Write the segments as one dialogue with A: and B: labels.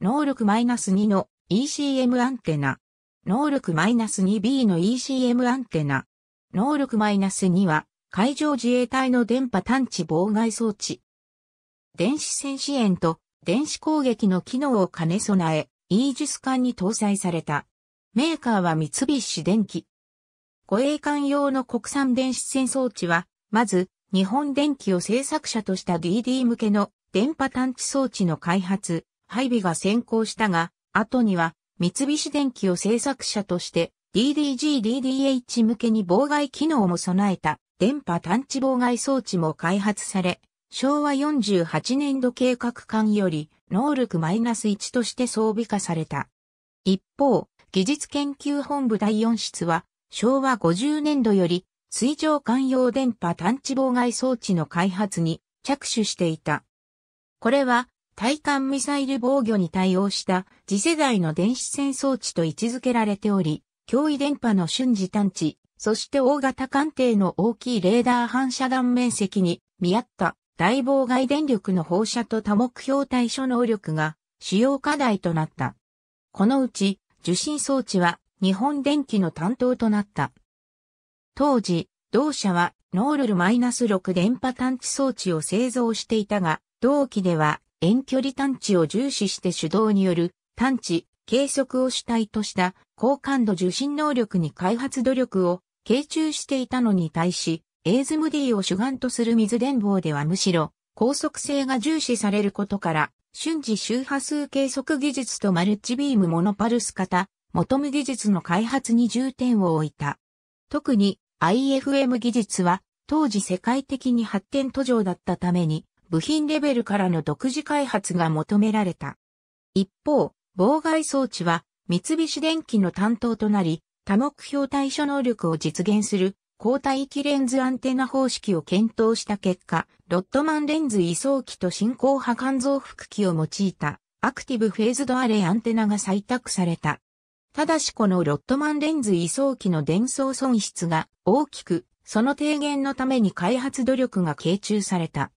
A: 能力 -2 の ECM アンテナ。能力 -2B の ECM アンテナ。能力 -2 は海上自衛隊の電波探知妨害装置。電子戦支援と電子攻撃の機能を兼ね備え、イージス艦に搭載された。メーカーは三菱電機。護衛艦用の国産電子戦装置は、まず、日本電機を製作者とした DD 向けの電波探知装置の開発、配備が先行したが、後には三菱電機を製作者として DDG-DDH 向けに妨害機能も備えた電波探知妨害装置も開発され、昭和48年度計画間より能力マイナス -1 として装備化された。一方、技術研究本部第4室は昭和50年度より水上環用電波探知妨害装置の開発に着手していた。これは対艦ミサイル防御に対応した次世代の電子戦装置と位置づけられており、脅威電波の瞬時探知、そして大型艦艇の大きいレーダー反射弾面積に見合った大妨害電力の放射と多目標対処能力が主要課題となった。このうち受信装置は日本電機の担当となった。当時、同社はノールル -6 電波探知装置を製造していたが、同期では遠距離探知を重視して手動による探知、計測を主体とした高感度受信能力に開発努力を傾注していたのに対し、エイズム D を主眼とする水電棒ではむしろ高速性が重視されることから、瞬時周波数計測技術とマルチビームモノパルス型、求ム技術の開発に重点を置いた。特に IFM 技術は当時世界的に発展途上だったために部品レベルからの独自開発が求められた。一方、妨害装置は三菱電機の担当となり、多目標対処能力を実現する高帯域レンズアンテナ方式を検討した結果、ロットマンレンズ移送機と進行波間増幅機を用いたアクティブフェーズドアレイアンテナが採択された。ただしこのロットマンレンズ移送機の伝送損失が大きく、その低減のために開発努力が傾注された。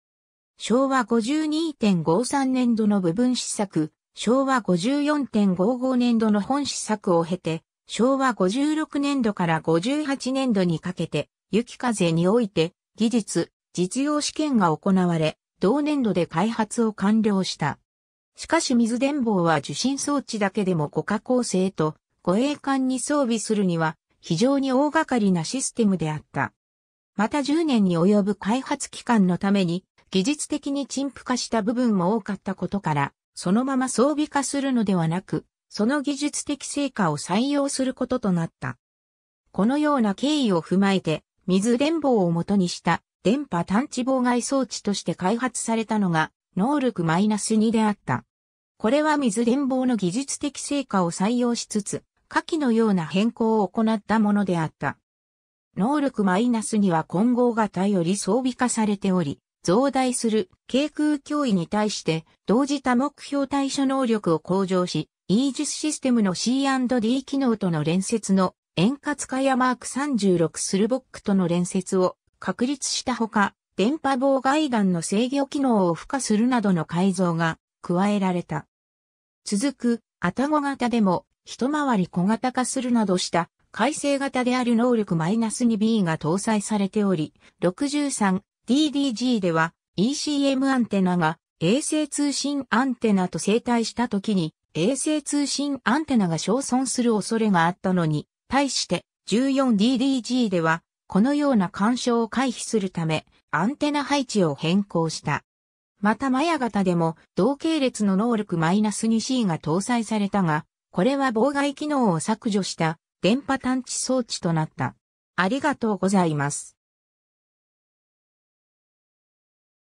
A: 昭和52.53年度の部分施策、昭和54.55年度の本施策を経て、昭和56年度から58年度にかけて、雪風において、技術、実用試験が行われ、同年度で開発を完了した。しかし水電棒は受信装置だけでも5加工成と護衛艦に装備するには非常に大掛かりなシステムであった。また10年に及ぶ開発期間のために技術的に陳腐化した部分も多かったことから、そのまま装備化するのではなく、その技術的成果を採用することとなった。このような経緯を踏まえて、水電棒を元にした電波探知妨害装置として開発されたのが、能力 -2 であった。これは水電棒の技術的成果を採用しつつ、下記のような変更を行ったものであった。能力 -2 は混合型より装備化されており、増大する軽空脅威に対して同時多目標対処能力を向上し、イージスシステムの C&D 機能との連接の円滑化やマーク36スルボックとの連接を確立したほか、電波妨害弾の制御機能を付加するなどの改造が加えられた。続く、アタゴ型でも一回り小型化するなどした改正型である能力 -2B が搭載されており、63 DDG では ECM アンテナが衛星通信アンテナと生体した時に衛星通信アンテナが焼損する恐れがあったのに、対して 14DDG ではこのような干渉を回避するためアンテナ配置を変更した。またマヤ型でも同系列の能力 -2C が搭載されたが、これは妨害機能を削除した電波探知装置となった。ありがとうございます。